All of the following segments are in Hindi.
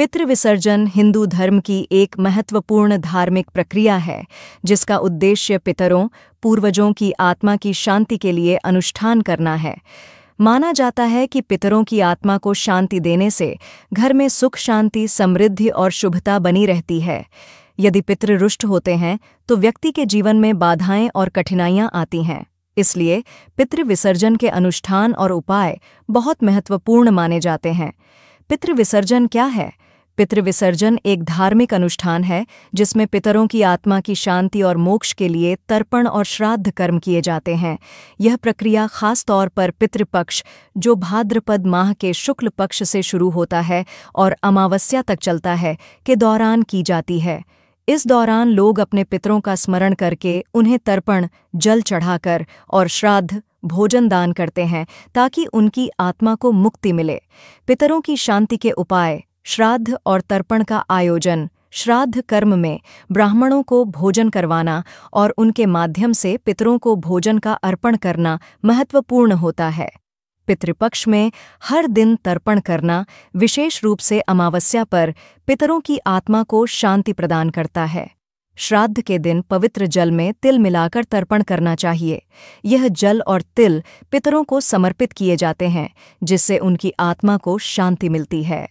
पितृ विसर्जन हिंदू धर्म की एक महत्वपूर्ण धार्मिक प्रक्रिया है जिसका उद्देश्य पितरों पूर्वजों की आत्मा की शांति के लिए अनुष्ठान करना है माना जाता है कि पितरों की आत्मा को शांति देने से घर में सुख शांति समृद्धि और शुभता बनी रहती है यदि पितृ रुष्ट होते हैं तो व्यक्ति के जीवन में बाधाएं और कठिनाइयां आती हैं इसलिए पितृ विसर्जन के अनुष्ठान और उपाय बहुत महत्वपूर्ण माने जाते हैं पितृ विसर्जन क्या है पितृ विसर्जन एक धार्मिक अनुष्ठान है जिसमें पितरों की आत्मा की शांति और मोक्ष के लिए तर्पण और श्राद्ध कर्म किए जाते हैं यह प्रक्रिया खास तौर पर पितृपक्ष जो भाद्रपद माह के शुक्ल पक्ष से शुरू होता है और अमावस्या तक चलता है के दौरान की जाती है इस दौरान लोग अपने पितरों का स्मरण करके उन्हें तर्पण जल चढ़ाकर और श्राद्ध भोजन दान करते हैं ताकि उनकी आत्मा को मुक्ति मिले पितरों की शांति के उपाय श्राद्ध और तर्पण का आयोजन श्राद्ध कर्म में ब्राह्मणों को भोजन करवाना और उनके माध्यम से पितरों को भोजन का अर्पण करना महत्वपूर्ण होता है पितृपक्ष में हर दिन तर्पण करना विशेष रूप से अमावस्या पर पितरों की आत्मा को शांति प्रदान करता है श्राद्ध के दिन पवित्र जल में तिल मिलाकर तर्पण करना चाहिए यह जल और तिल पितरों को समर्पित किए जाते हैं जिससे उनकी आत्मा को शांति मिलती है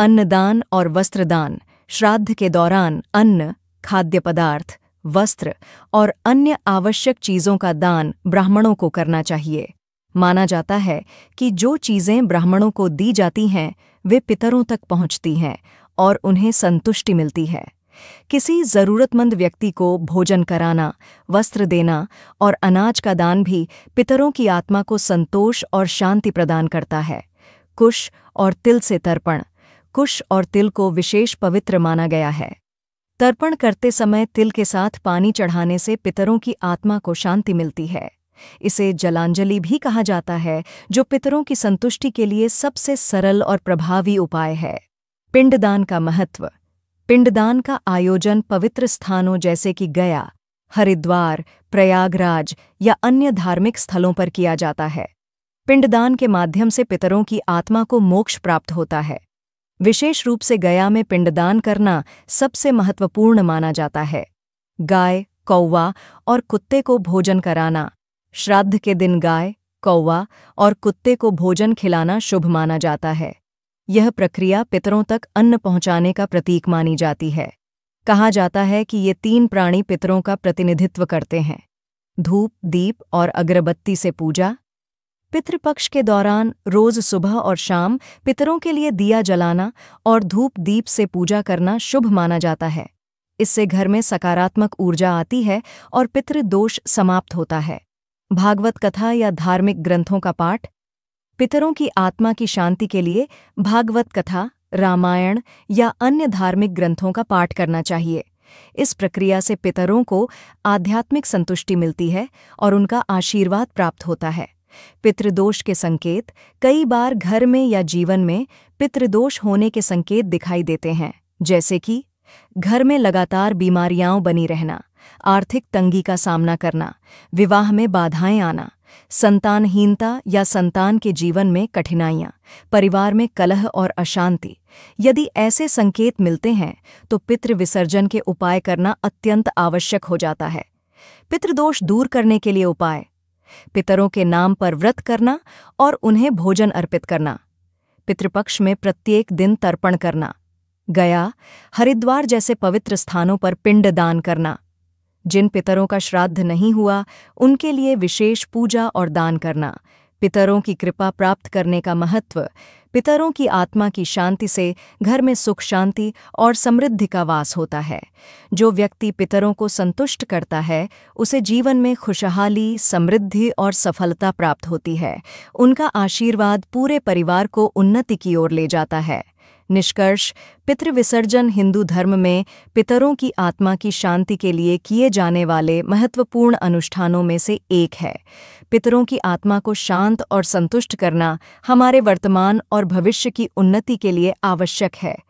अन्नदान और वस्त्रदान श्राद्ध के दौरान अन्न खाद्य पदार्थ वस्त्र और अन्य आवश्यक चीज़ों का दान ब्राह्मणों को करना चाहिए माना जाता है कि जो चीज़ें ब्राह्मणों को दी जाती हैं वे पितरों तक पहुंचती हैं और उन्हें संतुष्टि मिलती है किसी ज़रूरतमंद व्यक्ति को भोजन कराना वस्त्र देना और अनाज का दान भी पितरों की आत्मा को संतोष और शांति प्रदान करता है कुश और तिल से तर्पण कुश और तिल को विशेष पवित्र माना गया है तर्पण करते समय तिल के साथ पानी चढ़ाने से पितरों की आत्मा को शांति मिलती है इसे जलांजलि भी कहा जाता है जो पितरों की संतुष्टि के लिए सबसे सरल और प्रभावी उपाय है पिंडदान का महत्व पिंडदान का आयोजन पवित्र स्थानों जैसे कि गया हरिद्वार प्रयागराज या अन्य धार्मिक स्थलों पर किया जाता है पिंडदान के माध्यम से पितरों की आत्मा को मोक्ष प्राप्त होता है विशेष रूप से गया में पिंडदान करना सबसे महत्वपूर्ण माना जाता है गाय कौवा और कुत्ते को भोजन कराना श्राद्ध के दिन गाय कौवा और कुत्ते को भोजन खिलाना शुभ माना जाता है यह प्रक्रिया पितरों तक अन्न पहुंचाने का प्रतीक मानी जाती है कहा जाता है कि ये तीन प्राणी पितरों का प्रतिनिधित्व करते हैं धूप दीप और अगरबत्ती से पूजा पितृपक्ष के दौरान रोज सुबह और शाम पितरों के लिए दिया जलाना और धूप दीप से पूजा करना शुभ माना जाता है इससे घर में सकारात्मक ऊर्जा आती है और पितृ दोष समाप्त होता है भागवत कथा या धार्मिक ग्रंथों का पाठ पितरों की आत्मा की शांति के लिए भागवत कथा रामायण या अन्य धार्मिक ग्रंथों का पाठ करना चाहिए इस प्रक्रिया से पितरों को आध्यात्मिक संतुष्टि मिलती है और उनका आशीर्वाद प्राप्त होता है पितृदोष के संकेत कई बार घर में या जीवन में पितृदोष होने के संकेत दिखाई देते हैं जैसे कि घर में लगातार बीमारियां बनी रहना आर्थिक तंगी का सामना करना विवाह में बाधाएं आना संतानहीनता या संतान के जीवन में कठिनाइयां परिवार में कलह और अशांति यदि ऐसे संकेत मिलते हैं तो पित्र विसर्जन के उपाय करना अत्यंत आवश्यक हो जाता है पितृदोष दूर करने के लिए उपाय पितरों के नाम पर व्रत करना और उन्हें भोजन अर्पित करना पितृपक्ष में प्रत्येक दिन तर्पण करना गया हरिद्वार जैसे पवित्र स्थानों पर पिंड दान करना जिन पितरों का श्राद्ध नहीं हुआ उनके लिए विशेष पूजा और दान करना पितरों की कृपा प्राप्त करने का महत्व पितरों की आत्मा की शांति से घर में सुख शांति और समृद्धि का वास होता है जो व्यक्ति पितरों को संतुष्ट करता है उसे जीवन में खुशहाली समृद्धि और सफलता प्राप्त होती है उनका आशीर्वाद पूरे परिवार को उन्नति की ओर ले जाता है निष्कर्ष पितृविसर्जन हिंदू धर्म में पितरों की आत्मा की शांति के लिए किए जाने वाले महत्वपूर्ण अनुष्ठानों में से एक है पितरों की आत्मा को शांत और संतुष्ट करना हमारे वर्तमान और भविष्य की उन्नति के लिए आवश्यक है